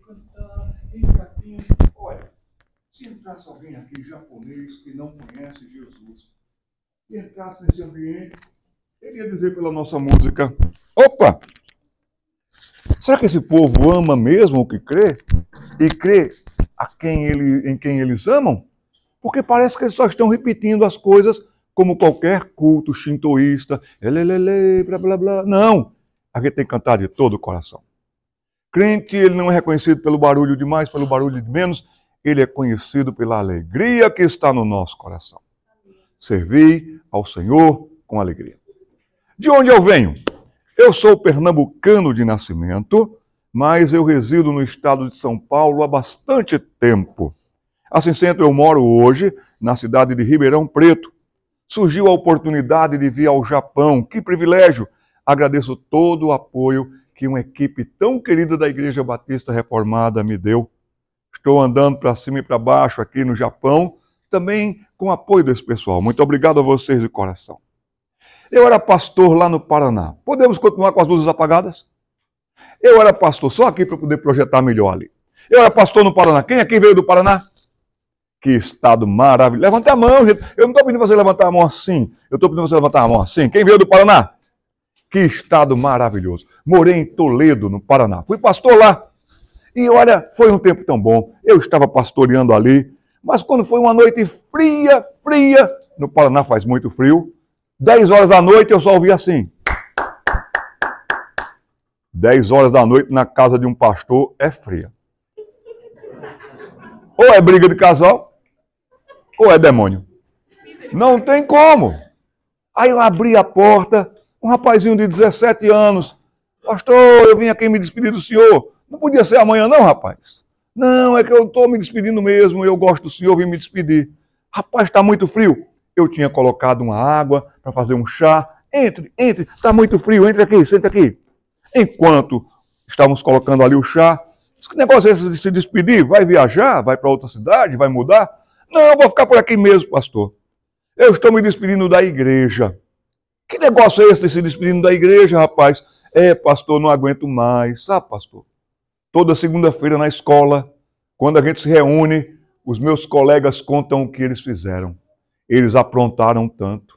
cantar em aqui. Olha, se entrasse alguém aqui japonês que não conhece Jesus, e entrasse nesse ambiente, ele ia dizer pela nossa música: opa! Será que esse povo ama mesmo o que crê? E crê a quem ele, em quem eles amam? Porque parece que eles só estão repetindo as coisas como qualquer culto shintoísta. Elelele, blá blá blá. Não! A gente tem que cantar de todo o coração. Crente, ele não é reconhecido pelo barulho de mais, pelo barulho de menos, ele é conhecido pela alegria que está no nosso coração. Servi ao Senhor com alegria. De onde eu venho? Eu sou pernambucano de nascimento, mas eu resido no estado de São Paulo há bastante tempo. Assim sendo, eu moro hoje na cidade de Ribeirão Preto. Surgiu a oportunidade de vir ao Japão. Que privilégio! Agradeço todo o apoio que uma equipe tão querida da Igreja Batista Reformada me deu. Estou andando para cima e para baixo aqui no Japão, também com o apoio desse pessoal. Muito obrigado a vocês de coração. Eu era pastor lá no Paraná. Podemos continuar com as luzes apagadas? Eu era pastor só aqui para poder projetar melhor ali. Eu era pastor no Paraná. Quem aqui veio do Paraná? Que estado maravilhoso. Levanta a mão, gente. Eu não estou pedindo você levantar a mão assim. Eu estou pedindo você levantar a mão assim. Quem veio do Paraná? Que estado maravilhoso. Morei em Toledo, no Paraná. Fui pastor lá. E olha, foi um tempo tão bom. Eu estava pastoreando ali, mas quando foi uma noite fria, fria, no Paraná faz muito frio, 10 horas da noite eu só ouvi assim. 10 horas da noite na casa de um pastor é fria. Ou é briga de casal, ou é demônio. Não tem como. Aí eu abri a porta, um rapazinho de 17 anos. Pastor, eu vim aqui me despedir do senhor. Não podia ser amanhã, não, rapaz. Não, é que eu estou me despedindo mesmo, eu gosto do senhor, vim me despedir. Rapaz, está muito frio. Eu tinha colocado uma água para fazer um chá. Entre, entre, está muito frio, entre aqui, senta aqui. Enquanto estávamos colocando ali o chá, que negócio é esse de se despedir? Vai viajar? Vai para outra cidade? Vai mudar? Não, eu vou ficar por aqui mesmo, pastor. Eu estou me despedindo da igreja. Que negócio é esse de se despedindo da igreja, rapaz? É, pastor, não aguento mais. Sabe, ah, pastor? Toda segunda-feira na escola, quando a gente se reúne, os meus colegas contam o que eles fizeram. Eles aprontaram tanto.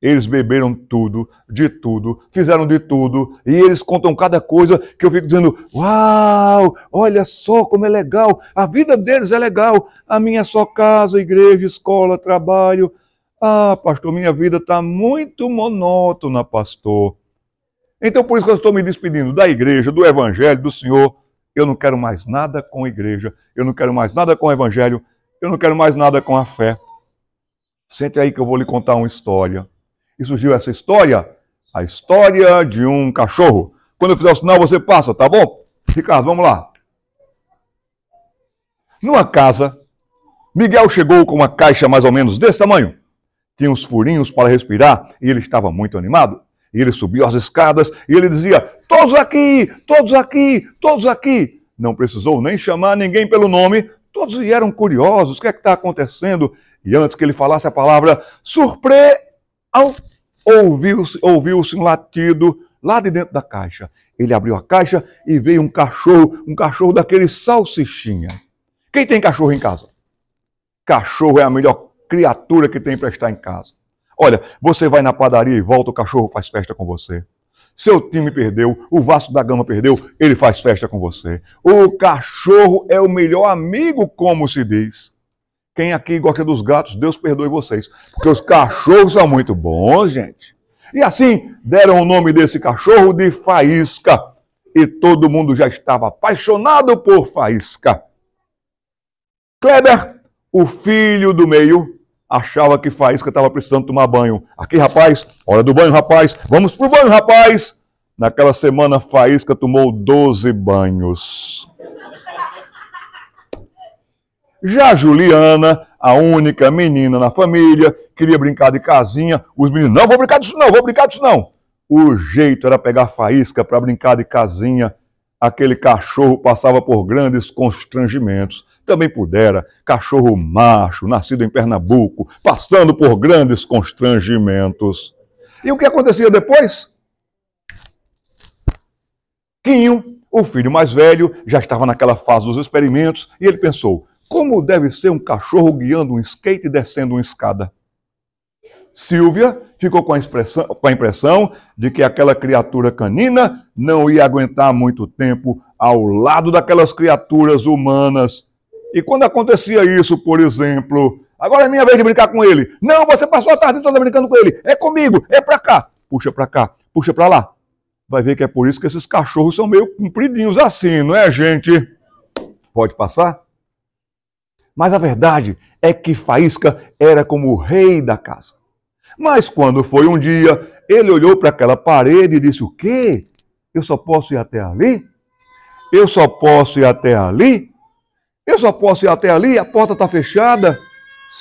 Eles beberam tudo, de tudo, fizeram de tudo, e eles contam cada coisa que eu fico dizendo: Uau, olha só como é legal, a vida deles é legal, a minha é só casa, igreja, escola, trabalho, ah, pastor, minha vida está muito monótona, pastor. Então, por isso que eu estou me despedindo da igreja, do evangelho, do Senhor. Eu não quero mais nada com a igreja, eu não quero mais nada com o evangelho, eu não quero mais nada com a fé. Sente aí que eu vou lhe contar uma história. E surgiu essa história, a história de um cachorro. Quando eu fizer o sinal, você passa, tá bom? Ricardo, vamos lá. Numa casa, Miguel chegou com uma caixa mais ou menos desse tamanho tinha uns furinhos para respirar, e ele estava muito animado. E ele subiu as escadas e ele dizia: Todos aqui, todos aqui, todos aqui. Não precisou nem chamar ninguém pelo nome, todos vieram curiosos: o que é que está acontecendo? E antes que ele falasse a palavra surpre, ouviu-se ouviu um latido lá de dentro da caixa. Ele abriu a caixa e veio um cachorro, um cachorro daquele salsichinha. Quem tem cachorro em casa? Cachorro é a melhor criatura que tem para estar em casa. Olha, você vai na padaria e volta, o cachorro faz festa com você. Seu time perdeu, o Vasco da Gama perdeu, ele faz festa com você. O cachorro é o melhor amigo, como se diz. Quem aqui gosta dos gatos, Deus perdoe vocês. Porque os cachorros são muito bons, gente. E assim deram o nome desse cachorro de Faísca. E todo mundo já estava apaixonado por Faísca. Kleber, o filho do meio, achava que Faísca estava precisando tomar banho. Aqui, rapaz, hora do banho, rapaz, vamos pro banho, rapaz. Naquela semana, Faísca tomou 12 banhos. Já Juliana, a única menina na família, queria brincar de casinha. Os meninos, não vou brincar disso não, vou brincar disso não. O jeito era pegar faísca para brincar de casinha. Aquele cachorro passava por grandes constrangimentos também pudera, cachorro macho, nascido em Pernambuco, passando por grandes constrangimentos. E o que acontecia depois? Quinho, o filho mais velho, já estava naquela fase dos experimentos e ele pensou: como deve ser um cachorro guiando um skate e descendo uma escada? Silvia ficou com a, com a, impressão de que aquela criatura canina não ia aguentar muito tempo ao lado daquelas criaturas humanas e quando acontecia isso, por exemplo, agora é minha vez de brincar com ele. Não, você passou a tarde toda brincando com ele. É comigo, é pra cá. Puxa pra cá, puxa pra lá. Vai ver que é por isso que esses cachorros são meio compridinhos assim, não é, gente? Pode passar? Mas a verdade é que Faísca era como o rei da casa. Mas quando foi um dia, ele olhou para aquela parede e disse: O quê? Eu só posso ir até ali? Eu só posso ir até ali? Eu só posso ir até ali, a porta está fechada.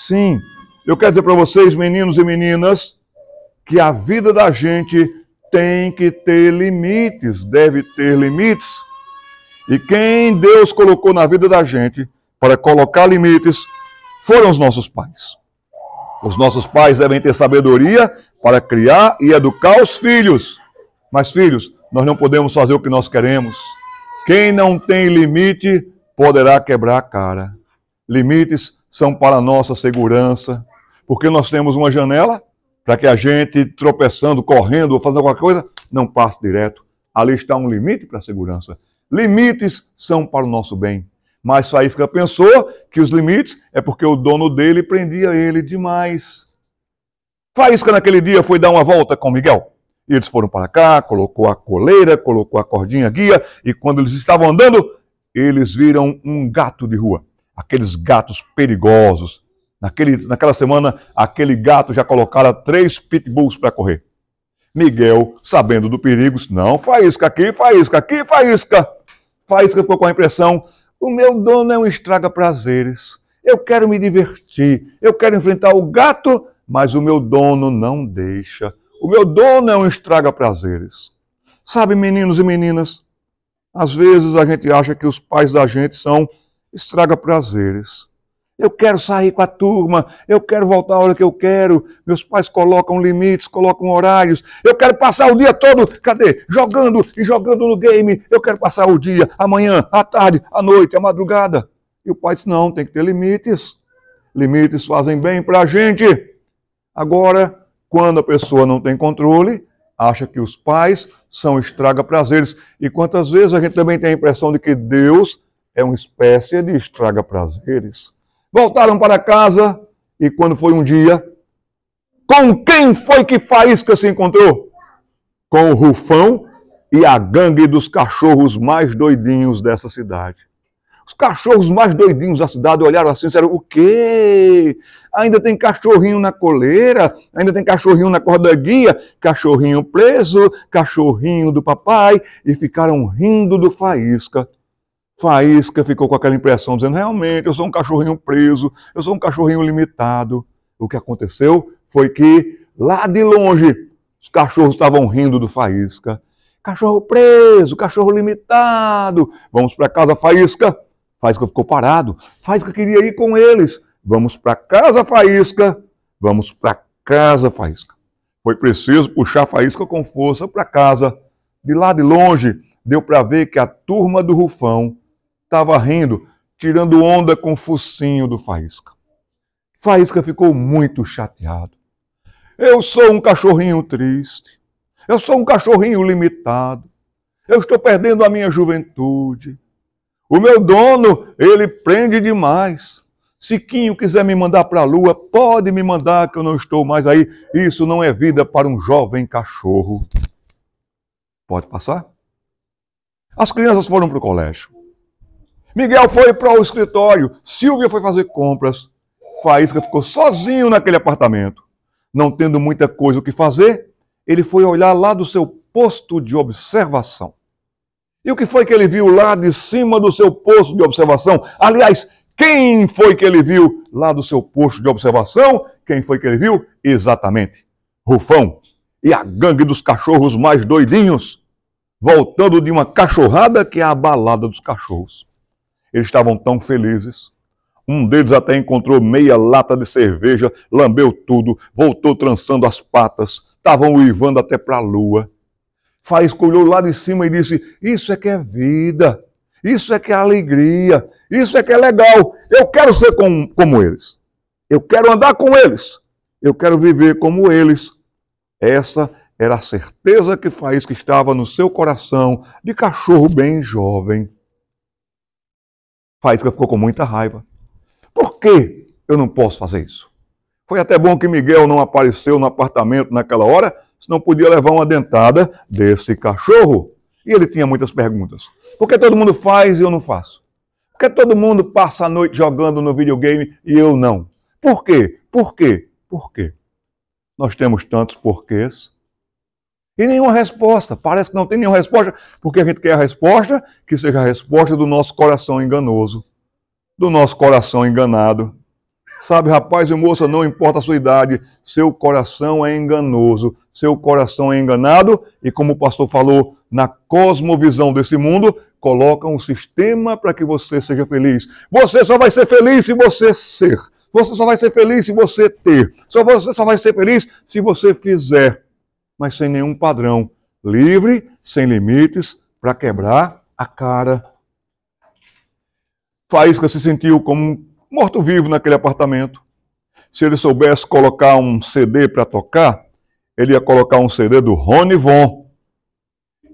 Sim, eu quero dizer para vocês, meninos e meninas, que a vida da gente tem que ter limites, deve ter limites. E quem Deus colocou na vida da gente para colocar limites foram os nossos pais. Os nossos pais devem ter sabedoria para criar e educar os filhos. Mas, filhos, nós não podemos fazer o que nós queremos. Quem não tem limite poderá quebrar a cara. Limites são para a nossa segurança, porque nós temos uma janela para que a gente, tropeçando, correndo ou fazendo alguma coisa, não passe direto. Ali está um limite para a segurança. Limites são para o nosso bem. Mas Saífica pensou que os limites é porque o dono dele prendia ele demais. Faísca naquele dia foi dar uma volta com Miguel. E eles foram para cá, colocou a coleira, colocou a cordinha guia, e quando eles estavam andando, eles viram um gato de rua, aqueles gatos perigosos. Naquele, naquela semana, aquele gato já colocara três pitbulls para correr. Miguel, sabendo do perigo, disse, não, faísca aqui, faísca aqui, faísca. Faísca ficou com a impressão, o meu dono é um estraga prazeres. Eu quero me divertir, eu quero enfrentar o gato, mas o meu dono não deixa. O meu dono é um estraga prazeres. Sabe, meninos e meninas, às vezes a gente acha que os pais da gente são estraga-prazeres. Eu quero sair com a turma, eu quero voltar a hora que eu quero. Meus pais colocam limites, colocam horários. Eu quero passar o dia todo, cadê? Jogando e jogando no game. Eu quero passar o dia, amanhã, à tarde, à noite, à madrugada. E o pai diz: não, tem que ter limites. Limites fazem bem para a gente. Agora, quando a pessoa não tem controle, acha que os pais são estraga-prazeres. E quantas vezes a gente também tem a impressão de que Deus é uma espécie de estraga-prazeres. Voltaram para casa e quando foi um dia, com quem foi que Faísca se encontrou? Com o Rufão e a gangue dos cachorros mais doidinhos dessa cidade. Os cachorros mais doidinhos da cidade olharam assim e disseram: o quê? Ainda tem cachorrinho na coleira, ainda tem cachorrinho na corda guia, cachorrinho preso, cachorrinho do papai, e ficaram rindo do Faísca. Faísca ficou com aquela impressão, dizendo: realmente, eu sou um cachorrinho preso, eu sou um cachorrinho limitado. O que aconteceu foi que, lá de longe, os cachorros estavam rindo do Faísca. Cachorro preso, cachorro limitado. Vamos para casa, Faísca faz que ficou parado, faz que queria ir com eles. Vamos para casa, Faísca, vamos para casa, Faísca. Foi preciso puxar Faísca com força para casa. De lá de longe, deu para ver que a turma do Rufão estava rindo, tirando onda com o focinho do Faísca. Faísca ficou muito chateado. Eu sou um cachorrinho triste. Eu sou um cachorrinho limitado. Eu estou perdendo a minha juventude. O meu dono, ele prende demais. Se Quinho quiser me mandar para a lua, pode me mandar que eu não estou mais aí. Isso não é vida para um jovem cachorro. Pode passar? As crianças foram para o colégio. Miguel foi para o escritório. Silvia foi fazer compras. Faísca ficou sozinho naquele apartamento. Não tendo muita coisa o que fazer, ele foi olhar lá do seu posto de observação. E o que foi que ele viu lá de cima do seu posto de observação? Aliás, quem foi que ele viu lá do seu posto de observação? Quem foi que ele viu? Exatamente, Rufão e a gangue dos cachorros mais doidinhos, voltando de uma cachorrada que é a balada dos cachorros. Eles estavam tão felizes. Um deles até encontrou meia lata de cerveja, lambeu tudo, voltou trançando as patas, estavam uivando até para a lua. Faísca olhou lá de cima e disse: Isso é que é vida, isso é que é alegria, isso é que é legal. Eu quero ser com, como eles, eu quero andar com eles, eu quero viver como eles. Essa era a certeza que Faísca estava no seu coração de cachorro bem jovem. Faísca ficou com muita raiva. Por que eu não posso fazer isso? Foi até bom que Miguel não apareceu no apartamento naquela hora senão podia levar uma dentada desse cachorro. E ele tinha muitas perguntas. Por que todo mundo faz e eu não faço? Por que todo mundo passa a noite jogando no videogame e eu não? Por quê? Por quê? Por quê? Nós temos tantos porquês e nenhuma resposta. Parece que não tem nenhuma resposta, porque a gente quer a resposta que seja a resposta do nosso coração enganoso, do nosso coração enganado. Sabe, rapaz e moça, não importa a sua idade, seu coração é enganoso, seu coração é enganado, e como o pastor falou, na cosmovisão desse mundo, coloca um sistema para que você seja feliz. Você só vai ser feliz se você ser. Você só vai ser feliz se você ter. Só você só vai ser feliz se você fizer. Mas sem nenhum padrão. Livre, sem limites, para quebrar a cara. Faísca se sentiu como morto-vivo naquele apartamento. Se ele soubesse colocar um CD para tocar, ele ia colocar um CD do Rony Von,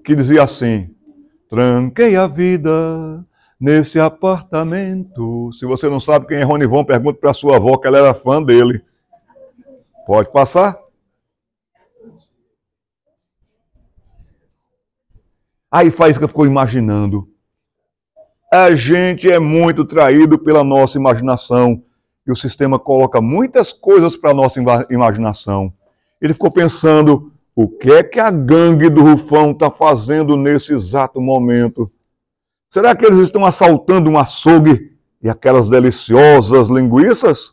que dizia assim: Tranquei a vida nesse apartamento. Se você não sabe quem é Rony Von, pergunte para sua avó, que ela era fã dele. Pode passar? Aí faz que eu imaginando a gente é muito traído pela nossa imaginação. E o sistema coloca muitas coisas para a nossa imaginação. Ele ficou pensando: o que é que a gangue do Rufão está fazendo nesse exato momento? Será que eles estão assaltando um açougue e aquelas deliciosas linguiças?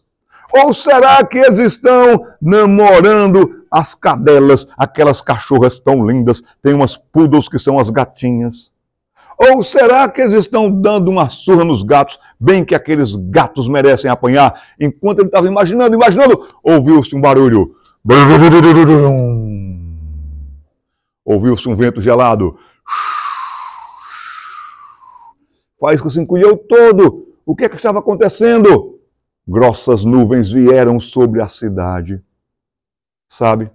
Ou será que eles estão namorando as cadelas, aquelas cachorras tão lindas? Tem umas poodles que são as gatinhas. Ou será que eles estão dando uma surra nos gatos, bem que aqueles gatos merecem apanhar? Enquanto ele estava imaginando, imaginando, ouviu-se um barulho. Ouviu-se um vento gelado. Faz que se encolheu todo. O que, é que estava acontecendo? Grossas nuvens vieram sobre a cidade. Sabe?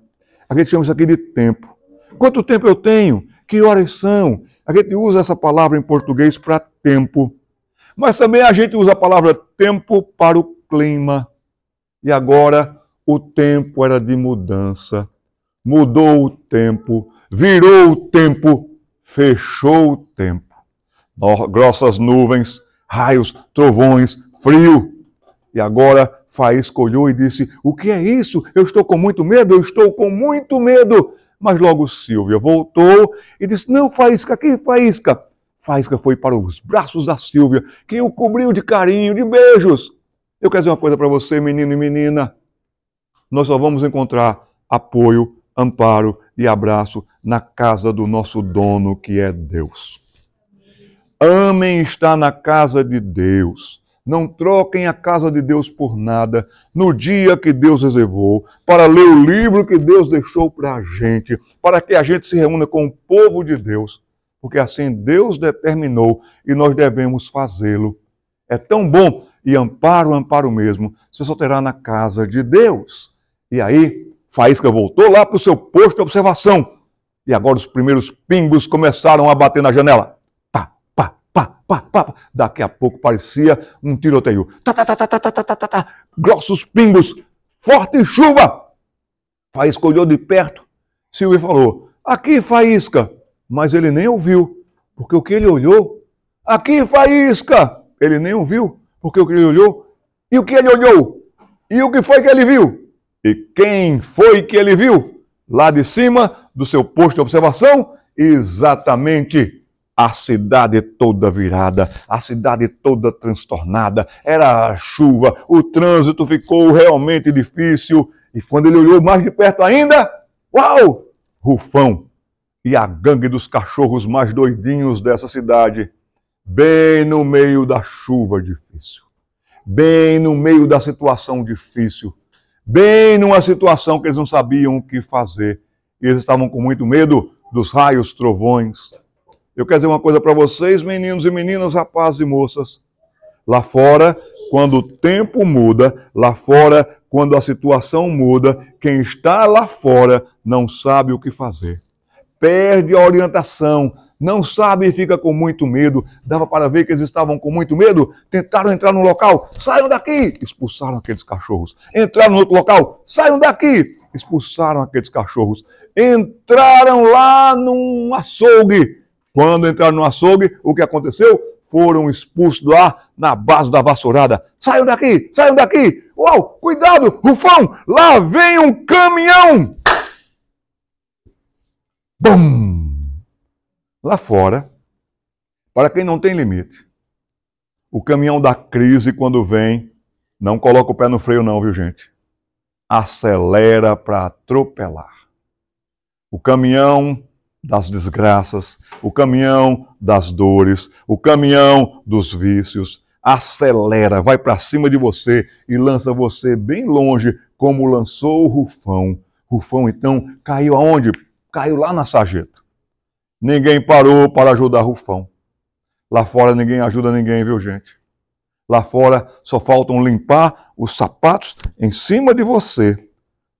A gente chama isso aqui de tempo. Quanto tempo eu tenho? Que horas são? A gente usa essa palavra em português para tempo, mas também a gente usa a palavra tempo para o clima. E agora o tempo era de mudança. Mudou o tempo, virou o tempo, fechou o tempo. Grossas nuvens, raios, trovões, frio. E agora Faís escolheu e disse: O que é isso? Eu estou com muito medo, eu estou com muito medo. Mas logo Silvia voltou e disse: Não, Faísca, quem Faísca? Faísca foi para os braços da Silvia, que o cobriu de carinho, de beijos. Eu quero dizer uma coisa para você, menino e menina. Nós só vamos encontrar apoio, amparo e abraço na casa do nosso dono, que é Deus. Amém está na casa de Deus. Não troquem a casa de Deus por nada, no dia que Deus reservou, para ler o livro que Deus deixou para a gente, para que a gente se reúna com o povo de Deus, porque assim Deus determinou e nós devemos fazê-lo. É tão bom e amparo, amparo mesmo, você só terá na casa de Deus. E aí, Faísca voltou lá para o seu posto de observação, e agora os primeiros pingos começaram a bater na janela pá, pá. Daqui a pouco parecia um tiroteio. Tá, tá, tá, tá, tá, tá, tá, tá, tá. tá. Grossos pingos, forte chuva. Faísca olhou de perto. Silvio falou: Aqui, faísca. Mas ele nem ouviu, porque o que ele olhou. Aqui, faísca. Ele nem ouviu, porque o que ele olhou. E o que ele olhou? E o que foi que ele viu? E quem foi que ele viu? Lá de cima do seu posto de observação? Exatamente a cidade toda virada, a cidade toda transtornada, era a chuva, o trânsito ficou realmente difícil. E quando ele olhou mais de perto ainda, uau! Rufão e a gangue dos cachorros mais doidinhos dessa cidade, bem no meio da chuva difícil, bem no meio da situação difícil, bem numa situação que eles não sabiam o que fazer. E eles estavam com muito medo dos raios, trovões, eu quero dizer uma coisa para vocês, meninos e meninas, rapazes e moças. Lá fora, quando o tempo muda, lá fora, quando a situação muda, quem está lá fora não sabe o que fazer. Perde a orientação, não sabe e fica com muito medo. Dava para ver que eles estavam com muito medo. Tentaram entrar no local, saiam daqui! Expulsaram aqueles cachorros. Entraram no outro local, saiam daqui! Expulsaram aqueles cachorros. Entraram lá num açougue quando entraram no açougue, o que aconteceu? Foram expulsos do ar na base da vassourada. Saiam daqui, saiam daqui! Uau, cuidado, Rufão! Lá vem um caminhão! Bum! Lá fora, para quem não tem limite, o caminhão da crise, quando vem, não coloca o pé no freio, não, viu, gente? Acelera para atropelar. O caminhão das desgraças, o caminhão das dores, o caminhão dos vícios. Acelera, vai para cima de você e lança você bem longe, como lançou o Rufão. Rufão então caiu aonde? Caiu lá na sarjeta. Ninguém parou para ajudar Rufão. Lá fora ninguém ajuda ninguém, viu, gente? Lá fora só faltam limpar os sapatos em cima de você.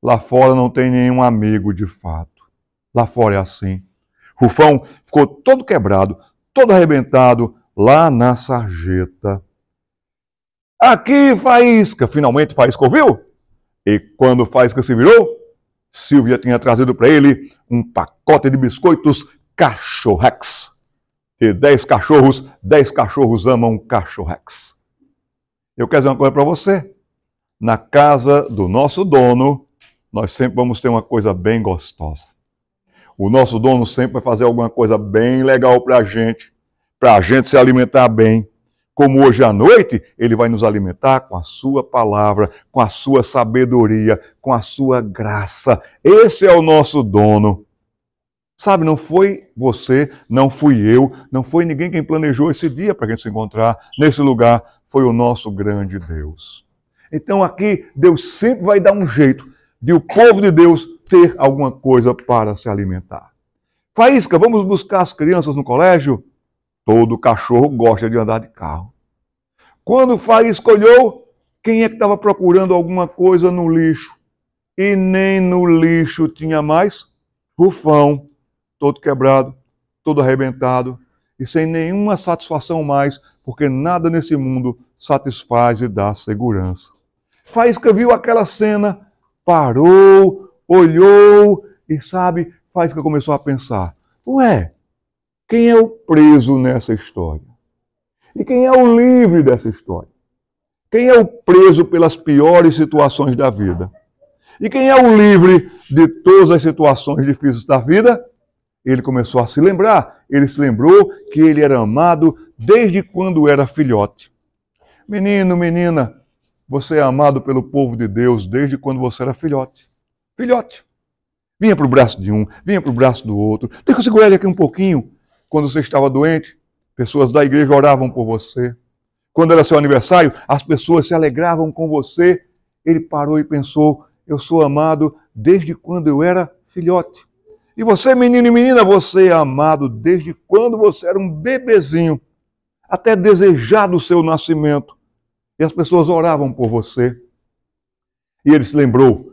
Lá fora não tem nenhum amigo de fato. Lá fora é assim. Rufão ficou todo quebrado, todo arrebentado, lá na sarjeta. Aqui, Faísca! Finalmente Faísca ouviu? E quando Faísca se virou, Silvia tinha trazido para ele um pacote de biscoitos cachorrex. E dez cachorros, dez cachorros amam cachorrex. Eu quero dizer uma coisa para você. Na casa do nosso dono, nós sempre vamos ter uma coisa bem gostosa. O nosso dono sempre vai fazer alguma coisa bem legal para a gente, para a gente se alimentar bem. Como hoje à noite, ele vai nos alimentar com a sua palavra, com a sua sabedoria, com a sua graça. Esse é o nosso dono. Sabe, não foi você, não fui eu, não foi ninguém quem planejou esse dia para a gente se encontrar nesse lugar, foi o nosso grande Deus. Então aqui, Deus sempre vai dar um jeito de o povo de Deus ter alguma coisa para se alimentar. Faísca, vamos buscar as crianças no colégio? Todo cachorro gosta de andar de carro. Quando Faísca olhou, quem é que estava procurando alguma coisa no lixo? E nem no lixo tinha mais Rufão, todo quebrado, todo arrebentado e sem nenhuma satisfação mais, porque nada nesse mundo satisfaz e dá segurança. Faísca viu aquela cena, parou, olhou e, sabe, faz que começou a pensar: ué, quem é o preso nessa história? E quem é o livre dessa história? Quem é o preso pelas piores situações da vida? E quem é o livre de todas as situações difíceis da vida? Ele começou a se lembrar. Ele se lembrou que ele era amado desde quando era filhote. Menino, menina, você é amado pelo povo de Deus desde quando você era filhote. Filhote. Vinha para o braço de um, vinha para o braço do outro. Tem que segurar ele aqui um pouquinho. Quando você estava doente, pessoas da igreja oravam por você. Quando era seu aniversário, as pessoas se alegravam com você. Ele parou e pensou: eu sou amado desde quando eu era filhote. E você, menino e menina, você é amado desde quando você era um bebezinho, até desejado o seu nascimento. E as pessoas oravam por você. E ele se lembrou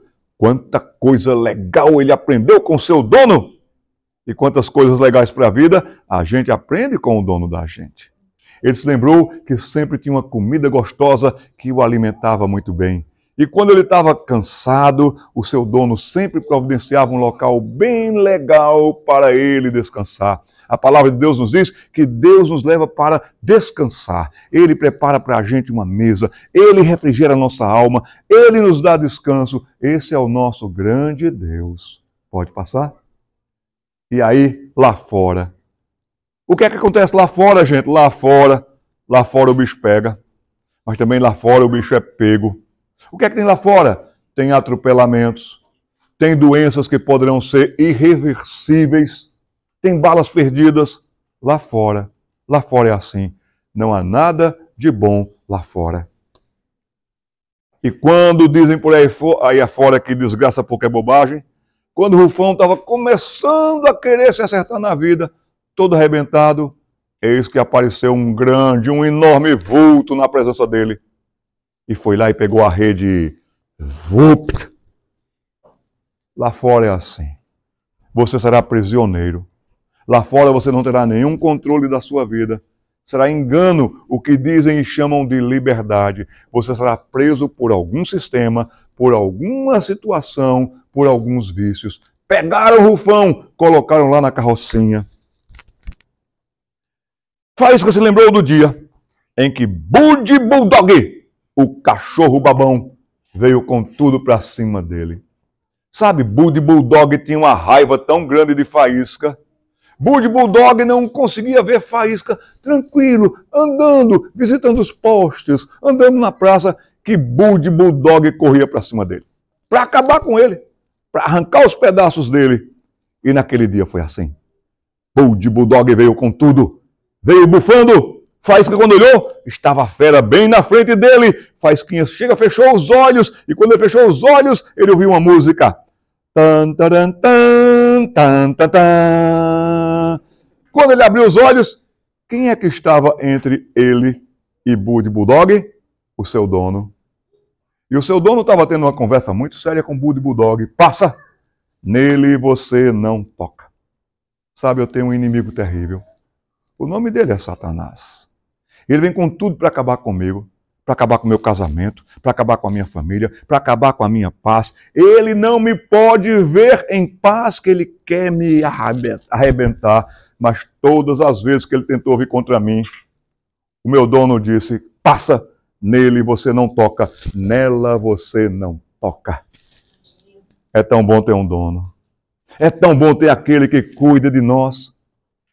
Quanta coisa legal ele aprendeu com seu dono! E quantas coisas legais para a vida a gente aprende com o dono da gente. Ele se lembrou que sempre tinha uma comida gostosa que o alimentava muito bem. E quando ele estava cansado, o seu dono sempre providenciava um local bem legal para ele descansar. A palavra de Deus nos diz que Deus nos leva para descansar. Ele prepara para a gente uma mesa, ele refrigera a nossa alma, ele nos dá descanso. Esse é o nosso grande Deus. Pode passar? E aí, lá fora. O que é que acontece lá fora, gente? Lá fora, lá fora o bicho pega, mas também lá fora o bicho é pego. O que é que tem lá fora? Tem atropelamentos, tem doenças que poderão ser irreversíveis tem balas perdidas lá fora. Lá fora é assim. Não há nada de bom lá fora. E quando dizem por aí, aí afora que desgraça porque é bobagem, quando Rufão estava começando a querer se acertar na vida, todo arrebentado, eis que apareceu um grande, um enorme vulto na presença dele. E foi lá e pegou a rede VUP. Lá fora é assim. Você será prisioneiro. Lá fora você não terá nenhum controle da sua vida. Será engano o que dizem e chamam de liberdade. Você será preso por algum sistema, por alguma situação, por alguns vícios. Pegaram o Rufão, colocaram lá na carrocinha. Faísca se lembrou do dia em que Bud Bulldog, o cachorro babão, veio com tudo para cima dele. Sabe, Bud Bulldog tinha uma raiva tão grande de Faísca Bud Bulldog não conseguia ver Faísca tranquilo, andando, visitando os postes, andando na praça, que Bud Bulldog corria para cima dele. Para acabar com ele, para arrancar os pedaços dele. E naquele dia foi assim. Bud Bulldog veio com tudo, veio bufando. Faísca, quando olhou, estava a fera bem na frente dele. Faísquinha chega, fechou os olhos, e quando ele fechou os olhos, ele ouviu uma música. Tan, taran, tan, tan, tan, tan. Quando ele abriu os olhos, quem é que estava entre ele e Bud Bulldog? O seu dono. E o seu dono estava tendo uma conversa muito séria com Bud Bulldog. Passa! Nele você não toca. Sabe, eu tenho um inimigo terrível. O nome dele é Satanás. Ele vem com tudo para acabar comigo, para acabar com o meu casamento, para acabar com a minha família, para acabar com a minha paz. Ele não me pode ver em paz, que ele quer me arrebentar mas todas as vezes que ele tentou vir contra mim, o meu dono disse: passa nele, você não toca, nela você não toca. É tão bom ter um dono. É tão bom ter aquele que cuida de nós.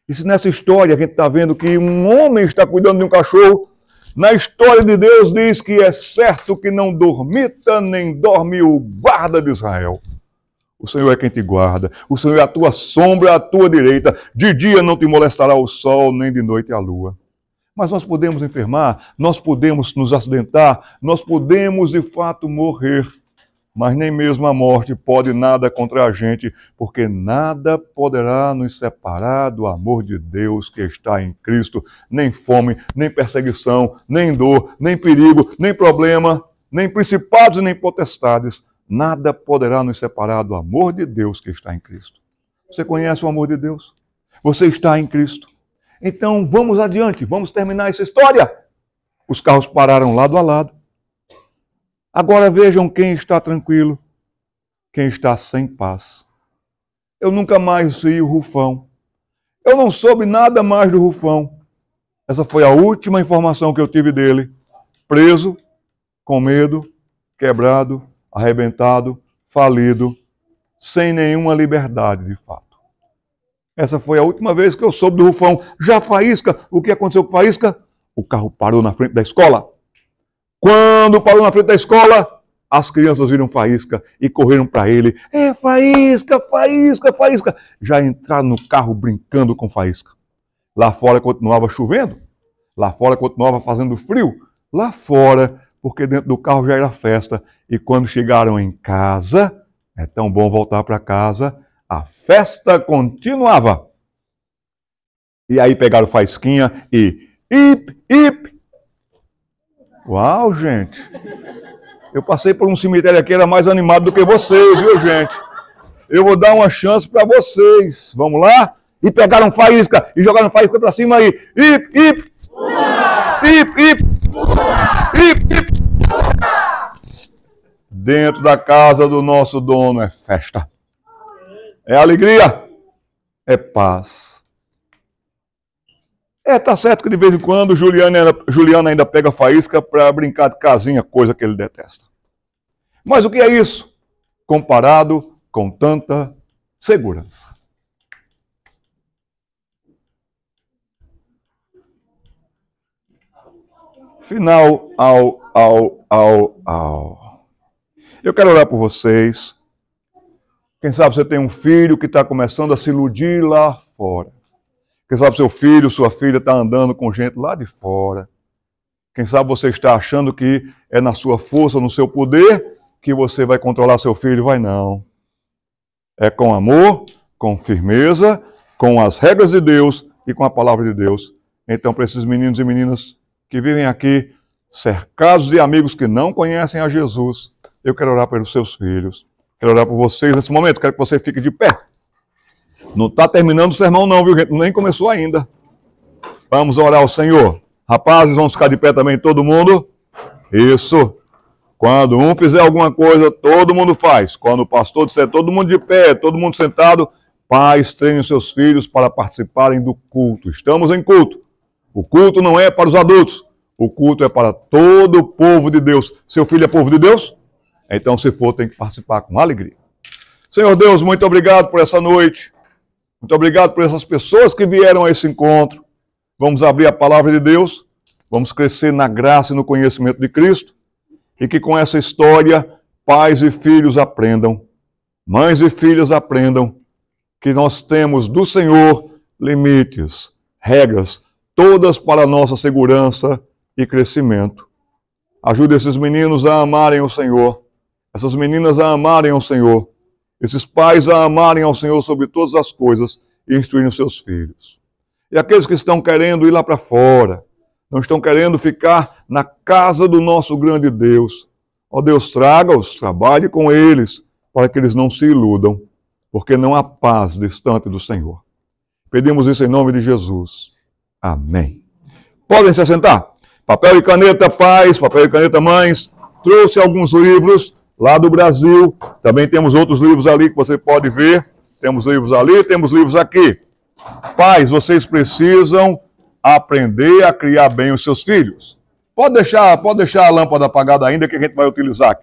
E se nessa história a gente está vendo que um homem está cuidando de um cachorro, na história de Deus diz que é certo que não dormita nem dorme o guarda de Israel. O Senhor é quem te guarda. O Senhor é a tua sombra, a tua direita. De dia não te molestará o sol, nem de noite a lua. Mas nós podemos enfermar, nós podemos nos acidentar, nós podemos de fato morrer. Mas nem mesmo a morte pode nada contra a gente, porque nada poderá nos separar do amor de Deus que está em Cristo. Nem fome, nem perseguição, nem dor, nem perigo, nem problema, nem principados, nem potestades Nada poderá nos separar do amor de Deus que está em Cristo. Você conhece o amor de Deus? Você está em Cristo. Então vamos adiante, vamos terminar essa história. Os carros pararam lado a lado. Agora vejam quem está tranquilo, quem está sem paz. Eu nunca mais vi o Rufão. Eu não soube nada mais do Rufão. Essa foi a última informação que eu tive dele. Preso, com medo, quebrado, arrebentado, falido, sem nenhuma liberdade de fato. Essa foi a última vez que eu soube do Rufão. Já Faísca, o que aconteceu com Faísca? O carro parou na frente da escola. Quando parou na frente da escola, as crianças viram Faísca e correram para ele. É Faísca, Faísca, Faísca. Já entraram no carro brincando com Faísca. Lá fora continuava chovendo. Lá fora continuava fazendo frio. Lá fora porque dentro do carro já era festa. E quando chegaram em casa, é tão bom voltar para casa, a festa continuava. E aí pegaram faísquinha e ip, ip. Uau, gente! Eu passei por um cemitério aqui, era mais animado do que vocês, viu, gente? Eu vou dar uma chance para vocês. Vamos lá? E pegaram faísca e jogaram faísca para cima aí. Ip, ip. Ip, ip. Ip, ip. Dentro da casa do nosso dono é festa. É alegria. É paz. É, tá certo que de vez em quando Juliana, Juliana ainda pega faísca para brincar de casinha, coisa que ele detesta. Mas o que é isso? Comparado com tanta segurança. final ao, ao, ao, ao. Eu quero orar por vocês. Quem sabe você tem um filho que está começando a se iludir lá fora. Quem sabe seu filho, sua filha está andando com gente lá de fora. Quem sabe você está achando que é na sua força, no seu poder, que você vai controlar seu filho. Vai não. É com amor, com firmeza, com as regras de Deus e com a palavra de Deus. Então, para esses meninos e meninas que vivem aqui cercados de amigos que não conhecem a Jesus, eu quero orar pelos seus filhos. Quero orar por vocês nesse momento. Quero que você fique de pé. Não está terminando o sermão, não, viu, gente? Nem começou ainda. Vamos orar ao Senhor. Rapazes, vamos ficar de pé também, todo mundo? Isso. Quando um fizer alguma coisa, todo mundo faz. Quando o pastor disser todo mundo de pé, todo mundo sentado, pais, treinem seus filhos para participarem do culto. Estamos em culto. O culto não é para os adultos, o culto é para todo o povo de Deus. Seu filho é povo de Deus? Então, se for, tem que participar com alegria. Senhor Deus, muito obrigado por essa noite. Muito obrigado por essas pessoas que vieram a esse encontro. Vamos abrir a palavra de Deus, vamos crescer na graça e no conhecimento de Cristo e que com essa história pais e filhos aprendam, mães e filhas aprendam que nós temos do Senhor limites, regras, todas para nossa segurança e crescimento. Ajude esses meninos a amarem o Senhor, essas meninas a amarem o Senhor, esses pais a amarem ao Senhor sobre todas as coisas e instruírem os seus filhos. E aqueles que estão querendo ir lá para fora, não estão querendo ficar na casa do nosso grande Deus. Ó Deus, traga-os, trabalhe com eles, para que eles não se iludam, porque não há paz distante do Senhor. Pedimos isso em nome de Jesus. Amém. Podem se assentar. Papel e caneta, pais, papel e caneta, mães. Trouxe alguns livros lá do Brasil. Também temos outros livros ali que você pode ver. Temos livros ali, temos livros aqui. Pais, vocês precisam aprender a criar bem os seus filhos. Pode deixar, pode deixar a lâmpada apagada ainda que a gente vai utilizar aqui.